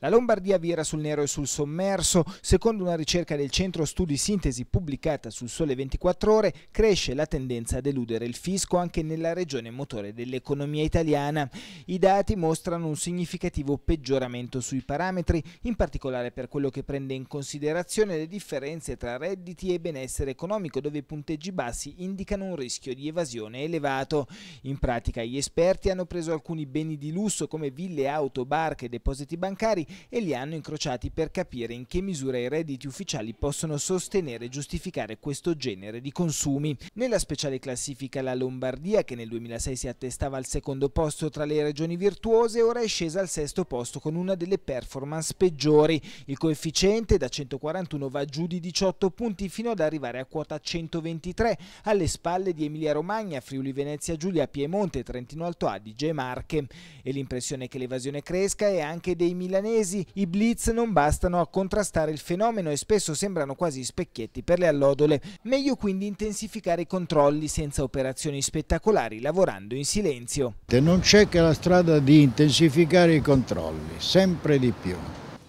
La Lombardia vira sul nero e sul sommerso. Secondo una ricerca del Centro Studi Sintesi pubblicata sul Sole 24 Ore, cresce la tendenza ad eludere il fisco anche nella regione motore dell'economia italiana. I dati mostrano un significativo peggioramento sui parametri, in particolare per quello che prende in considerazione le differenze tra redditi e benessere economico, dove i punteggi bassi indicano un rischio di evasione elevato. In pratica, gli esperti hanno preso alcuni beni di lusso come ville, auto, barche e depositi bancari e li hanno incrociati per capire in che misura i redditi ufficiali possono sostenere e giustificare questo genere di consumi. Nella speciale classifica la Lombardia, che nel 2006 si attestava al secondo posto tra le regioni virtuose, ora è scesa al sesto posto con una delle performance peggiori. Il coefficiente da 141 va giù di 18 punti fino ad arrivare a quota 123, alle spalle di Emilia Romagna, Friuli Venezia Giulia, Piemonte, Trentino Alto Adige e Marche. E l'impressione che l'evasione cresca è anche dei milanesi milanesi i blitz non bastano a contrastare il fenomeno e spesso sembrano quasi specchietti per le allodole. Meglio quindi intensificare i controlli senza operazioni spettacolari, lavorando in silenzio. Non c'è che la strada di intensificare i controlli, sempre di più.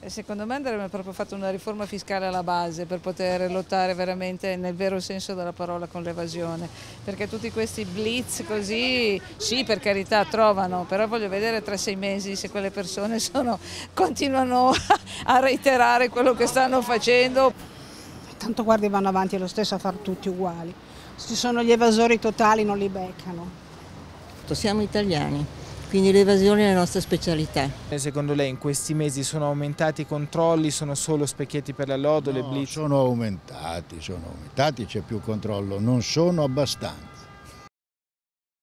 Secondo me andrebbe proprio fatta una riforma fiscale alla base per poter lottare veramente nel vero senso della parola con l'evasione, perché tutti questi blitz così, sì per carità trovano, però voglio vedere tra sei mesi se quelle persone sono, continuano a reiterare quello che stanno facendo. Tanto guardi vanno avanti lo stesso a far tutti uguali, se ci sono gli evasori totali non li beccano. Siamo italiani quindi l'evasione è la nostra specialità. Eh, secondo lei in questi mesi sono aumentati i controlli, sono solo specchietti per la lodo, no, le blitz? sono aumentati, sono aumentati, c'è più controllo, non sono abbastanza.